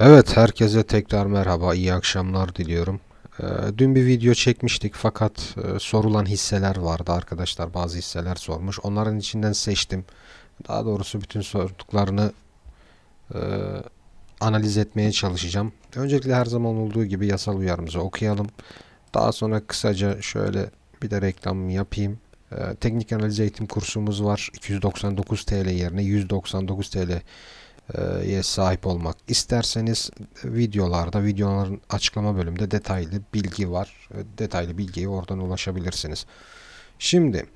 Evet herkese tekrar merhaba iyi akşamlar diliyorum. Ee, dün bir video çekmiştik fakat e, sorulan hisseler vardı arkadaşlar bazı hisseler sormuş. Onların içinden seçtim. Daha doğrusu bütün sorduklarını e, analiz etmeye çalışacağım. Öncelikle her zaman olduğu gibi yasal uyarımızı okuyalım. Daha sonra kısaca şöyle bir de reklam yapayım. E, teknik analiz eğitim kursumuz var. 299 TL yerine 199 TL ye sahip olmak isterseniz videolarda videoların açıklama bölümünde detaylı bilgi var. Detaylı bilgiyi oradan ulaşabilirsiniz. Şimdi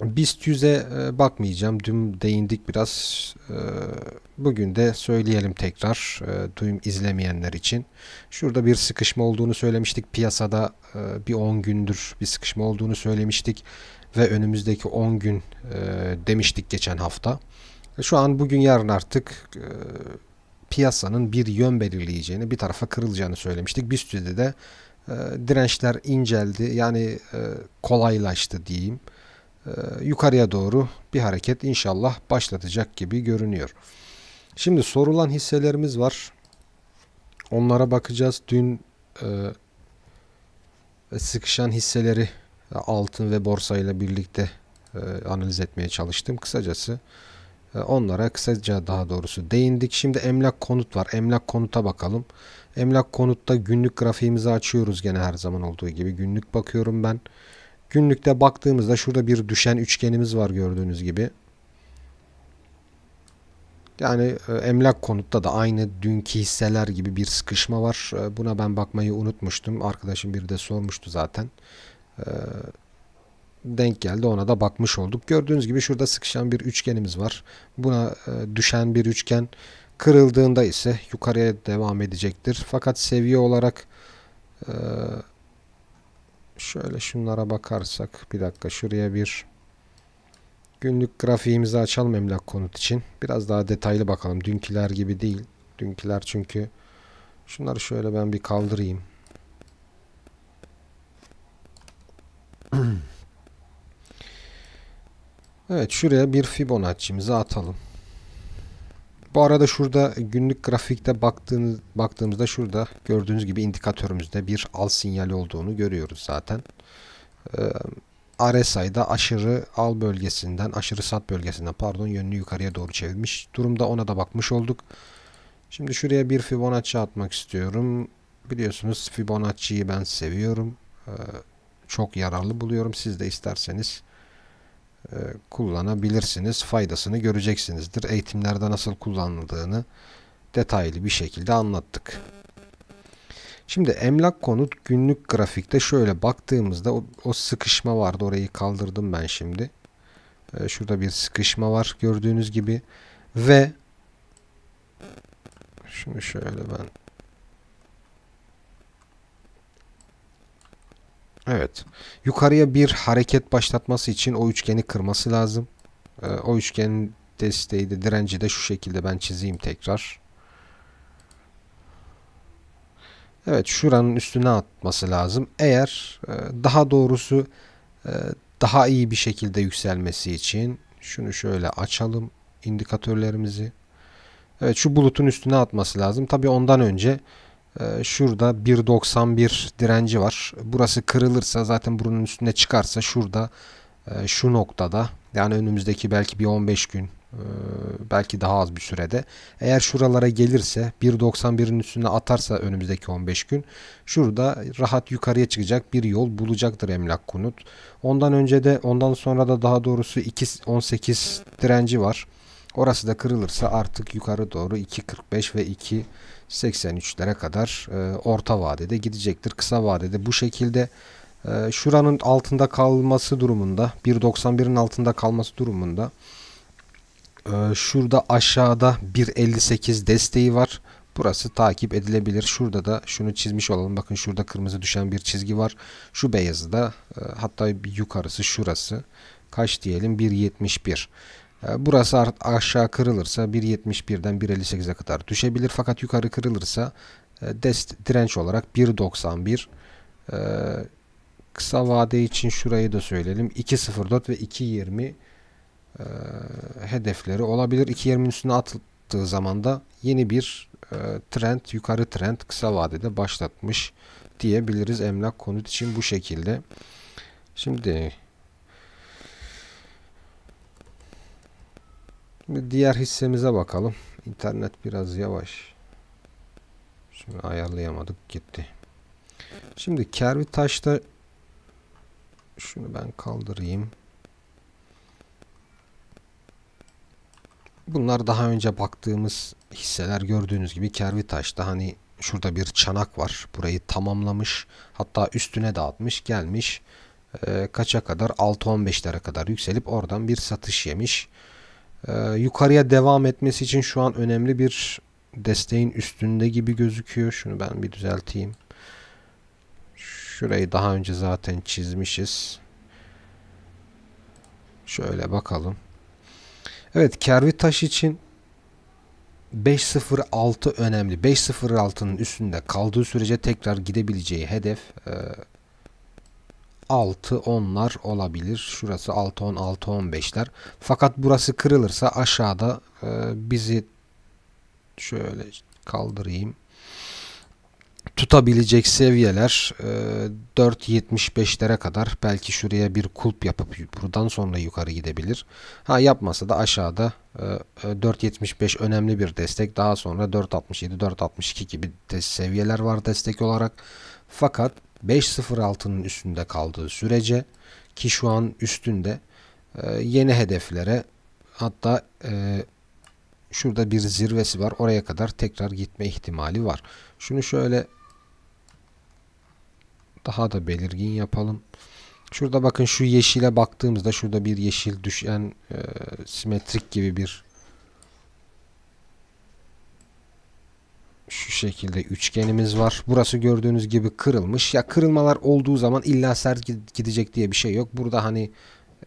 BIST 100'e bakmayacağım. Dün değindik biraz. Bugün de söyleyelim tekrar duyum izlemeyenler için. Şurada bir sıkışma olduğunu söylemiştik. Piyasada bir 10 gündür bir sıkışma olduğunu söylemiştik. Ve önümüzdeki 10 gün demiştik geçen hafta. Şu an bugün yarın artık e, piyasanın bir yön belirleyeceğini, bir tarafa kırılacağını söylemiştik. BIST'de de e, dirençler inceldi. Yani e, kolaylaştı diyeyim. E, yukarıya doğru bir hareket inşallah başlatacak gibi görünüyor. Şimdi sorulan hisselerimiz var. Onlara bakacağız. Dün e, sıkışan hisseleri e, altın ve borsa ile birlikte e, analiz etmeye çalıştım. Kısacası ee, onlara kısaca daha doğrusu değindik. Şimdi emlak konut var. Emlak konuta bakalım. Emlak konutta günlük grafiğimizi açıyoruz gene her zaman olduğu gibi. Günlük bakıyorum ben. Günlükte baktığımızda şurada bir düşen üçgenimiz var gördüğünüz gibi. Yani e, emlak konutta da aynı dünkü hisseler gibi bir sıkışma var. E, buna ben bakmayı unutmuştum. Arkadaşım bir de sormuştu zaten. E, denk geldi. Ona da bakmış olduk. Gördüğünüz gibi şurada sıkışan bir üçgenimiz var. Buna e, düşen bir üçgen kırıldığında ise yukarıya devam edecektir. Fakat seviye olarak e, şöyle şunlara bakarsak bir dakika şuraya bir günlük grafiğimizi açalım emlak konut için. Biraz daha detaylı bakalım. Dünküler gibi değil. Dünküler çünkü şunları şöyle ben bir kaldırayım. Evet şuraya bir Fibonacci'mizi atalım. Bu arada şurada günlük grafikte baktığınız, baktığımızda şurada gördüğünüz gibi indikatörümüzde bir al sinyali olduğunu görüyoruz zaten. Ee, RSI'da aşırı al bölgesinden, aşırı sat bölgesinden pardon yönünü yukarıya doğru çevirmiş. Durumda ona da bakmış olduk. Şimdi şuraya bir Fibonacci atmak istiyorum. Biliyorsunuz Fibonacci'yi ben seviyorum. Ee, çok yararlı buluyorum. Siz de isterseniz e, kullanabilirsiniz. Faydasını göreceksinizdir. Eğitimlerde nasıl kullanıldığını detaylı bir şekilde anlattık. Şimdi emlak konut günlük grafikte şöyle baktığımızda o, o sıkışma vardı. Orayı kaldırdım ben şimdi. E, şurada bir sıkışma var gördüğünüz gibi. Ve şunu şöyle ben Evet. Yukarıya bir hareket başlatması için o üçgeni kırması lazım. Ee, o üçgenin desteği de direnci de şu şekilde ben çizeyim tekrar. Evet şuranın üstüne atması lazım. Eğer e, daha doğrusu e, daha iyi bir şekilde yükselmesi için şunu şöyle açalım indikatörlerimizi. Evet şu bulutun üstüne atması lazım. Tabi ondan önce ee, şurada 1.91 direnci var. Burası kırılırsa zaten bunun üstüne çıkarsa şurada e, şu noktada yani önümüzdeki belki bir 15 gün e, belki daha az bir sürede eğer şuralara gelirse 1.91'in üstüne atarsa önümüzdeki 15 gün şurada rahat yukarıya çıkacak bir yol bulacaktır emlak konut. Ondan önce de ondan sonra da daha doğrusu 2.18 direnci var. Orası da kırılırsa artık yukarı doğru 2.45 ve 2 83'lere kadar e, orta vadede gidecektir. Kısa vadede bu şekilde e, şuranın altında kalması durumunda 1.91'in altında kalması durumunda e, şurada aşağıda 1.58 desteği var. Burası takip edilebilir. Şurada da şunu çizmiş olalım. Bakın şurada kırmızı düşen bir çizgi var. Şu beyazı da e, hatta yukarısı şurası. Kaç diyelim? 1.71. E, burası aşağı kırılırsa 1.71'den 1.58'e kadar düşebilir. Fakat yukarı kırılırsa e, dest direnç olarak 1.91 e, kısa vade için şurayı da söyleyelim 2.04 ve 2.20 hedefleri olabilir 2.20'nin üstüne atıldığı zaman da yeni bir trend yukarı trend kısa vadede başlatmış diyebiliriz emlak konut için bu şekilde şimdi diğer hissemize bakalım. İnternet biraz yavaş. Şimdi ayarlayamadık gitti. Şimdi kervi taşta şunu ben kaldırayım. Bunlar daha önce baktığımız hisseler gördüğünüz gibi Kervi Taş'ta hani şurada bir çanak var. Burayı tamamlamış. Hatta üstüne dağıtmış gelmiş. E, kaça kadar? 6-15'lere kadar yükselip oradan bir satış yemiş e, yukarıya devam etmesi için şu an önemli bir desteğin üstünde gibi gözüküyor. Şunu ben bir düzelteyim. Şurayı daha önce zaten çizmişiz. Şöyle bakalım. Evet kervi taş için 5.06 önemli. 5.06'nın üstünde kaldığı sürece tekrar gidebileceği hedef e, 6 onlar olabilir. Şurası 6 10 6 15'ler. Fakat burası kırılırsa aşağıda e, bizi şöyle kaldırayım. Tutabilecek seviyeler e, 4.75'lere kadar belki şuraya bir kulp yapıp buradan sonra yukarı gidebilir. Ha yapmasa da aşağıda e, 4.75 e, önemli bir destek. Daha sonra 4.67, 4.62 gibi seviyeler var destek olarak. Fakat 5.06'nın üstünde kaldığı sürece ki şu an üstünde e, yeni hedeflere hatta e, şurada bir zirvesi var oraya kadar tekrar gitme ihtimali var. Şunu şöyle daha da belirgin yapalım. Şurada bakın şu yeşile baktığımızda şurada bir yeşil düşen e, simetrik gibi bir şu şekilde üçgenimiz var. Burası gördüğünüz gibi kırılmış. Ya kırılmalar olduğu zaman illa sert gidecek diye bir şey yok. Burada hani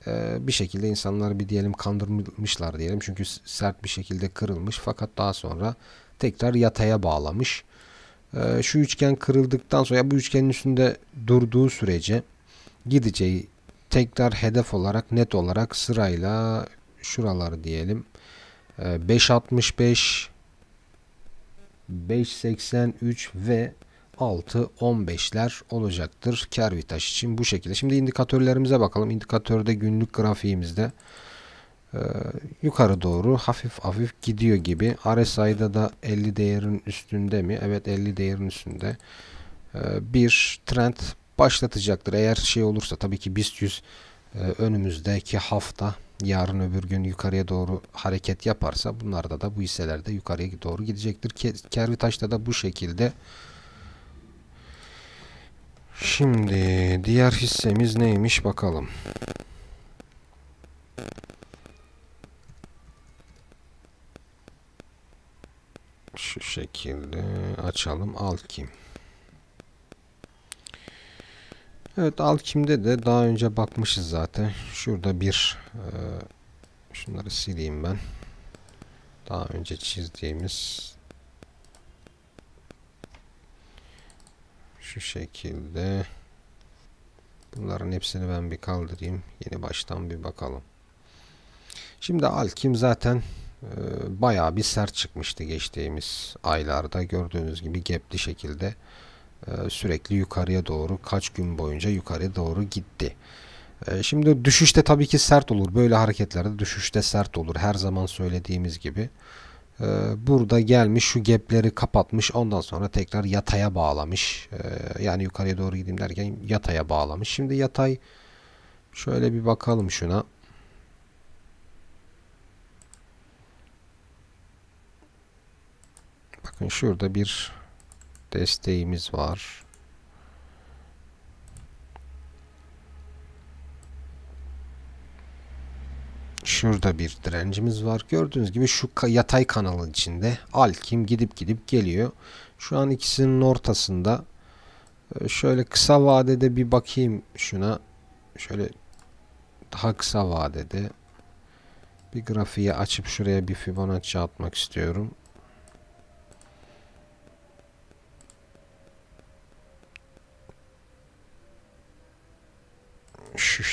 e, bir şekilde insanlar bir diyelim kandırmışlar diyelim. Çünkü sert bir şekilde kırılmış fakat daha sonra tekrar yataya bağlamış. E, şu üçgen kırıldıktan sonra bu üçgenin üstünde durduğu sürece gideceği tekrar hedef olarak net olarak sırayla şuralar diyelim 565 e, 5.83 ve 6.15'ler olacaktır kar için bu şekilde. Şimdi indikatörlerimize bakalım. İndikatörde günlük grafiğimizde e, yukarı doğru hafif hafif gidiyor gibi. RSI'da da 50 değerin üstünde mi? Evet 50 değerin üstünde. E, bir trend başlatacaktır. Eğer şey olursa tabii ki BIST 100 ee, önümüzdeki hafta yarın öbür gün yukarıya doğru hareket yaparsa bunlarda da bu hisselerde yukarıya doğru gidecektir. Kervitaş'ta da bu şekilde. Şimdi diğer hissemiz neymiş bakalım. Şu şekilde açalım. Al kim? Evet alkimde de daha önce bakmışız zaten. Şurada bir e, şunları sileyim ben. Daha önce çizdiğimiz şu şekilde bunların hepsini ben bir kaldırayım. Yeni baştan bir bakalım. Şimdi alkim zaten e, bayağı bir sert çıkmıştı geçtiğimiz aylarda. Gördüğünüz gibi gepli şekilde ee, sürekli yukarıya doğru kaç gün boyunca yukarıya doğru gitti. Ee, şimdi düşüşte tabii ki sert olur. Böyle hareketlerde düşüşte sert olur. Her zaman söylediğimiz gibi. Ee, burada gelmiş şu gepleri kapatmış. Ondan sonra tekrar yataya bağlamış. Yani yukarıya doğru gideyim derken yataya bağlamış. Şimdi yatay şöyle bir bakalım şuna. Bakın şurada bir desteğimiz var. Şurada bir direncimiz var. Gördüğünüz gibi şu yatay kanalın içinde Alkim gidip gidip geliyor. Şu an ikisinin ortasında. E, şöyle kısa vadede bir bakayım şuna. Şöyle daha kısa vadede bir grafiği açıp şuraya bir Fibonacci atmak istiyorum.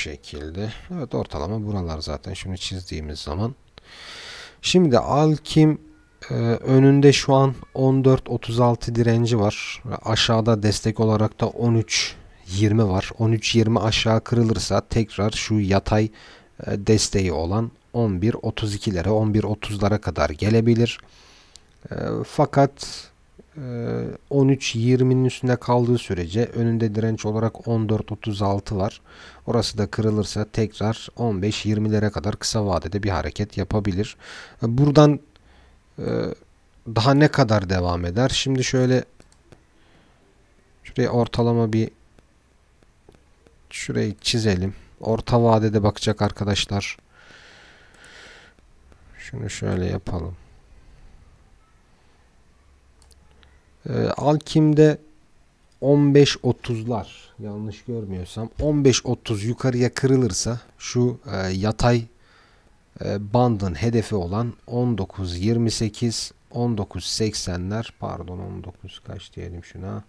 şekilde. Evet ortalama buralar zaten. Şunu çizdiğimiz zaman. Şimdi Alkim e, önünde şu an 14-36 direnci var. Aşağıda destek olarak da 13-20 var. 13-20 aşağı kırılırsa tekrar şu yatay e, desteği olan 11-32'lere 11-30'lara kadar gelebilir. E, fakat 13-20'nin ee, üstünde kaldığı sürece önünde direnç olarak 14-36 var. Orası da kırılırsa tekrar 15-20'lere kadar kısa vadede bir hareket yapabilir. Ee, buradan e, daha ne kadar devam eder? Şimdi şöyle şuraya ortalama bir şurayı çizelim. Orta vadede bakacak arkadaşlar. Şunu şöyle yapalım. E, Alkim'de 15.30'lar yanlış görmüyorsam 15-30 yukarıya kırılırsa şu e, yatay e, bandın hedefi olan 19-28, 19-80'ler pardon 19 kaç diyelim şuna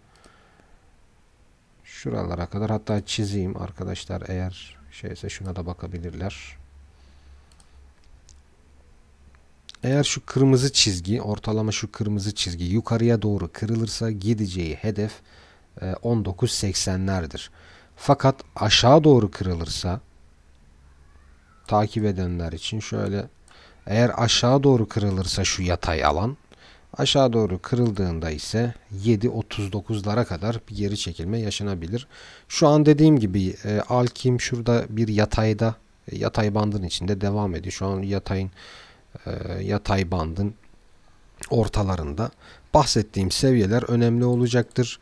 şuralara kadar hatta çizeyim arkadaşlar eğer şeyse şuna da bakabilirler Eğer şu kırmızı çizgi, ortalama şu kırmızı çizgi yukarıya doğru kırılırsa gideceği hedef 19.80'lerdir. E, Fakat aşağı doğru kırılırsa takip edenler için şöyle eğer aşağı doğru kırılırsa şu yatay alan aşağı doğru kırıldığında ise 7.39'lara kadar bir geri çekilme yaşanabilir. Şu an dediğim gibi e, Alkim şurada bir yatayda e, yatay bandın içinde devam ediyor. Şu an yatayın ee, yatay bandın ortalarında bahsettiğim seviyeler önemli olacaktır.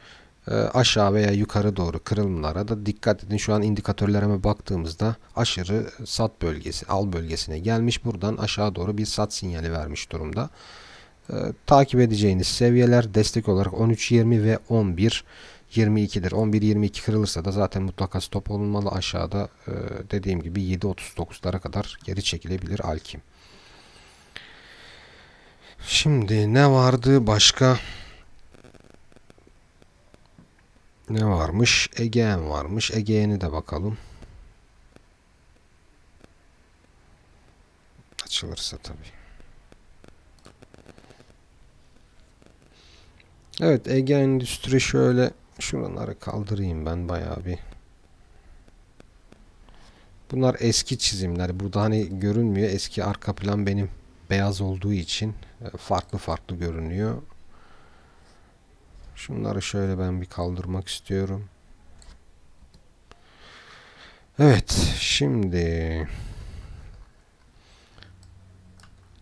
Ee, aşağı veya yukarı doğru kırılımlara da dikkat edin. Şu an indikatörlerime baktığımızda aşırı sat bölgesi, al bölgesine gelmiş. Buradan aşağı doğru bir sat sinyali vermiş durumda. Ee, takip edeceğiniz seviyeler destek olarak 13.20 ve 11.22'dir. 11.22 kırılırsa da zaten mutlaka stop olunmalı. Aşağıda e, dediğim gibi 7.39'lara kadar geri çekilebilir Alkim. Şimdi ne vardı başka? Ne varmış? Ege'en varmış. Ege'ni de bakalım. Açılırsa tabii. Evet Ege Endüstri şöyle şuraları kaldırayım ben bayağı bir. Bunlar eski çizimler. Burada hani görünmüyor. Eski arka plan benim beyaz olduğu için e, farklı farklı görünüyor. Şunları şöyle ben bir kaldırmak istiyorum. Evet şimdi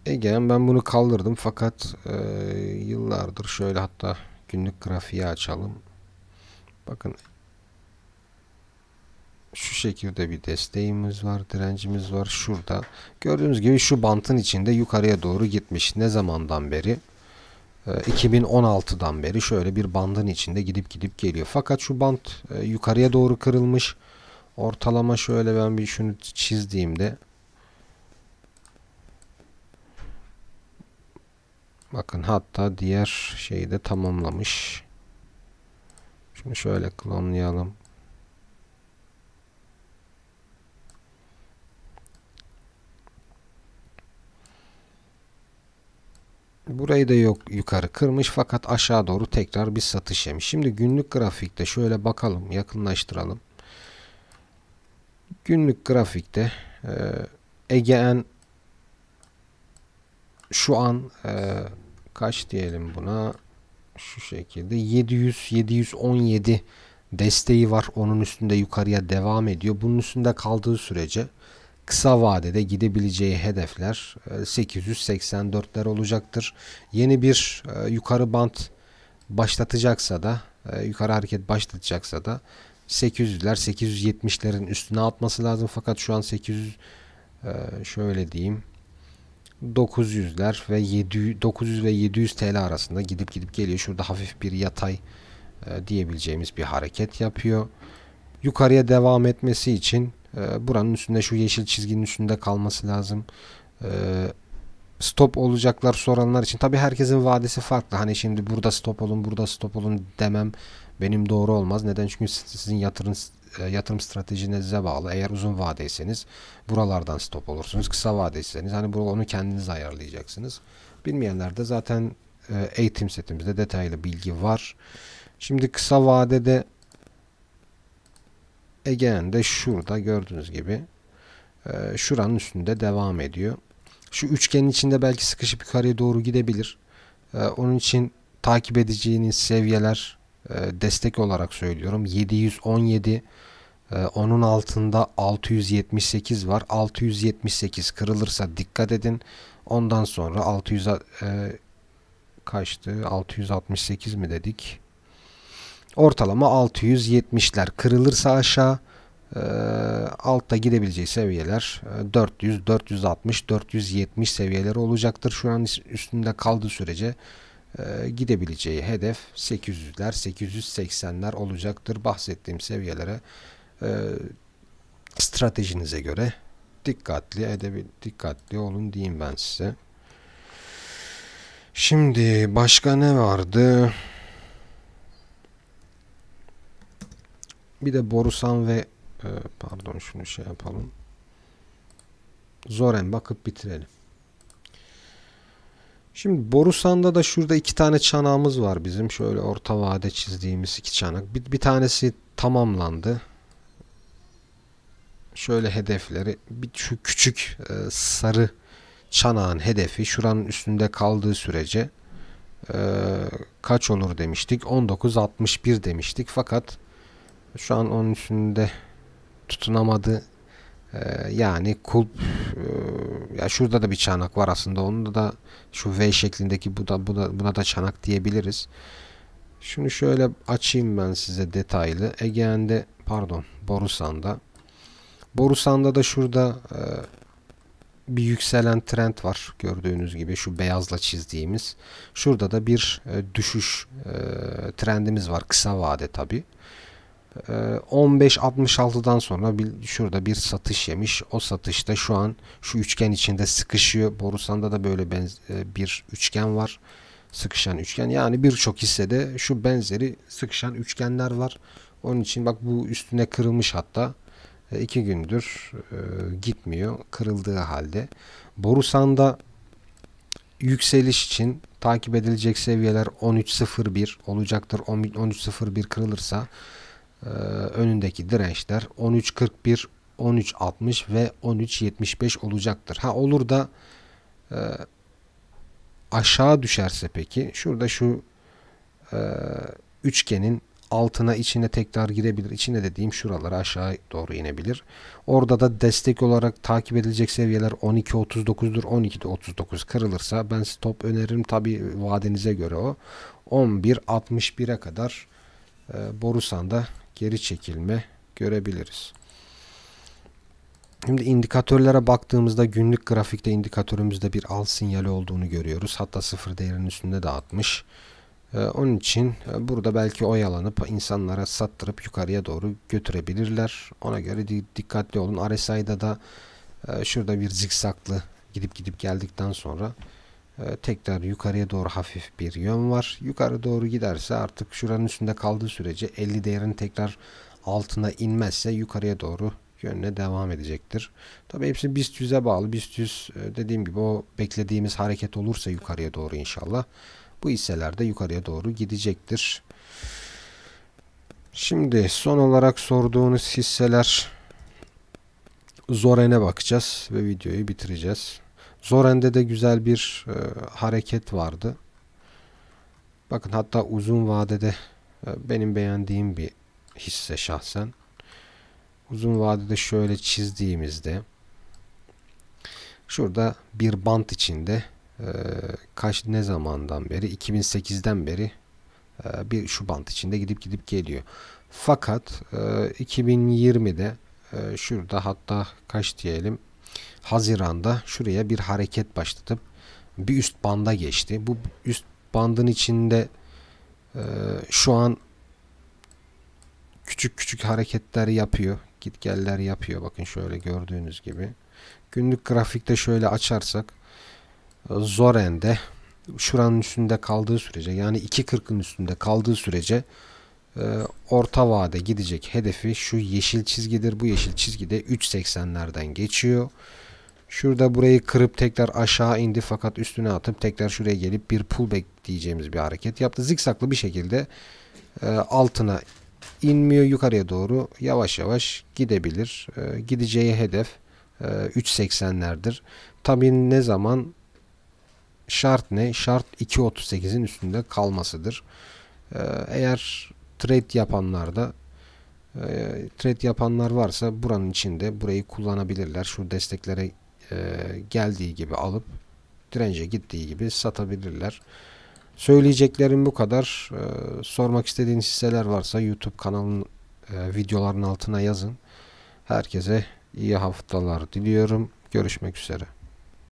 Ege'm ben bunu kaldırdım fakat e, yıllardır şöyle hatta günlük grafiği açalım. Bakın şu şekilde bir desteğimiz var, direncimiz var şurada. Gördüğünüz gibi şu bantın içinde yukarıya doğru gitmiş. Ne zamandan beri? 2016'dan ee, beri şöyle bir bandın içinde gidip gidip geliyor. Fakat şu bant e, yukarıya doğru kırılmış. Ortalama şöyle ben bir şunu çizdiğimde Bakın hatta diğer şeyi de tamamlamış. Şunu şöyle klonlayalım. Burayı da yok yukarı kırmış fakat aşağı doğru tekrar bir satış yemiş. Şimdi günlük grafikte şöyle bakalım yakınlaştıralım. Günlük grafikte e, Ege'en şu an e, kaç diyelim buna şu şekilde 700 717 desteği var. Onun üstünde yukarıya devam ediyor. Bunun üstünde kaldığı sürece kısa vadede gidebileceği hedefler 884'ler e, olacaktır. Yeni bir e, yukarı bant başlatacaksa da e, yukarı hareket başlatacaksa da 800'ler 870'lerin üstüne atması lazım fakat şu an 800 şöyle diyeyim 900'ler ve 900 ve 700 TL arasında gidip gidip geliyor. Şurada hafif bir yatay diyebileceğimiz bir hareket yapıyor. Yukarıya devam etmesi için ee, buranın üstünde şu yeşil çizginin üstünde kalması lazım. Ee, stop olacaklar soranlar için tabi herkesin vadesi farklı. Hani şimdi burada stop olun burada stop olun demem benim doğru olmaz. Neden? Çünkü sizin yatırım e, yatırım stratejinize bağlı. Eğer uzun vadeyseniz buralardan stop olursunuz. Kısa vadeyseniz hani onu kendiniz ayarlayacaksınız. Bilmeyenlerde zaten e, eğitim setimizde detaylı bilgi var. Şimdi kısa vadede Ege'nin de şurada gördüğünüz gibi e, şuranın üstünde devam ediyor. Şu üçgenin içinde belki sıkışıp yukarıya doğru gidebilir. E, onun için takip edeceğiniz seviyeler e, destek olarak söylüyorum. 717 e, onun altında 678 var. 678 kırılırsa dikkat edin. Ondan sonra 600 e, kaçtı? 668 mi dedik? Ortalama 670'ler kırılırsa aşağı e, altta gidebileceği seviyeler 400, 460, 470 seviyeleri olacaktır. Şu an üstünde kaldığı sürece e, gidebileceği hedef 800'ler, 880'ler olacaktır. Bahsettiğim seviyelere e, stratejinize göre dikkatli edebil dikkatli olun diyeyim ben size. Şimdi başka ne vardı? Bir de Borusan ve e, pardon şunu şey yapalım. Zoren bakıp bitirelim. Şimdi Borusan'da da şurada iki tane çanağımız var bizim. Şöyle orta vade çizdiğimiz iki çanak. Bir, bir tanesi tamamlandı. Şöyle hedefleri. Bir, şu küçük e, sarı çanağın hedefi şuranın üstünde kaldığı sürece e, kaç olur demiştik? 19.61 demiştik. Fakat şu an onun üstünde tutunamadı. Ee, yani kulp e, ya şurada da bir çanak var aslında. Onun da şu V şeklindeki bu da, bu da buna da çanak diyebiliriz. Şunu şöyle açayım ben size detaylı. Ege'nde pardon Borusan'da. Borusan'da da şurada e, bir yükselen trend var gördüğünüz gibi şu beyazla çizdiğimiz. Şurada da bir e, düşüş e, trendimiz var kısa vade tabi. 15 ee, 66'dan sonra bir, şurada bir satış yemiş. O satışta şu an şu üçgen içinde sıkışıyor. Borusan'da da böyle e, bir üçgen var. Sıkışan üçgen. Yani birçok hissede şu benzeri sıkışan üçgenler var. Onun için bak bu üstüne kırılmış hatta. E, iki gündür e, gitmiyor. Kırıldığı halde. Borusan'da yükseliş için takip edilecek seviyeler 13.01 olacaktır. 13.01 kırılırsa ee, önündeki dirençler 13.41, 13.60 ve 13.75 olacaktır. Ha olur da e, aşağı düşerse peki şurada şu e, üçgenin altına içine tekrar girebilir. İçine dediğim şuralara aşağı doğru inebilir. Orada da destek olarak takip edilecek seviyeler 12.39'dur. 12'de 39 kırılırsa ben stop öneririm. Tabi vadenize göre o. 11.61'e kadar e, Borusan'da geri çekilme görebiliriz. Şimdi indikatörlere baktığımızda günlük grafikte indikatörümüzde bir al sinyali olduğunu görüyoruz. Hatta sıfır değerinin üstünde de atmış. Ee, onun için e, burada belki oyalanıp insanlara sattırıp yukarıya doğru götürebilirler. Ona göre dikkatli olun. RSI'da da e, şurada bir zikzaklı gidip gidip geldikten sonra ee, tekrar yukarıya doğru hafif bir yön var. Yukarı doğru giderse artık şuranın üstünde kaldığı sürece 50 değerin tekrar altına inmezse yukarıya doğru yönüne devam edecektir. Tabi hepsi BIST 100'e bağlı. BIST 100 e, dediğim gibi o beklediğimiz hareket olursa yukarıya doğru inşallah bu hisseler de yukarıya doğru gidecektir. Şimdi son olarak sorduğunuz hisseler Zoren'e bakacağız ve videoyu bitireceğiz. Zoren'de de güzel bir e, hareket vardı. Bakın hatta uzun vadede e, benim beğendiğim bir hisse şahsen. Uzun vadede şöyle çizdiğimizde şurada bir bant içinde e, kaç ne zamandan beri 2008'den beri e, bir şu bant içinde gidip gidip geliyor. Fakat e, 2020'de e, şurada hatta kaç diyelim Haziran'da şuraya bir hareket başlatıp bir üst banda geçti. Bu üst bandın içinde e, şu an küçük küçük hareketler yapıyor. Gitgeller yapıyor. Bakın şöyle gördüğünüz gibi. Günlük grafikte şöyle açarsak e, Zoren'de şuranın üstünde kaldığı sürece yani 2.40'ın üstünde kaldığı sürece e, orta vade gidecek hedefi şu yeşil çizgidir. Bu yeşil çizgide 3.80'lerden geçiyor. Şurada burayı kırıp tekrar aşağı indi fakat üstüne atıp tekrar şuraya gelip bir pullback diyeceğimiz bir hareket yaptı. Zikzaklı bir şekilde e, altına inmiyor yukarıya doğru yavaş yavaş gidebilir. E, gideceği hedef e, 3.80'lerdir. Tabii ne zaman şart ne? Şart 2.38'in üstünde kalmasıdır. E, eğer trade yapanlar da e, trade yapanlar varsa buranın içinde burayı kullanabilirler. Şu desteklere e, geldiği gibi alıp dirence gittiği gibi satabilirler. Söyleyeceklerim bu kadar. E, sormak istediğiniz hisseler varsa YouTube kanalın e, videoların altına yazın. Herkese iyi haftalar diliyorum. Görüşmek üzere.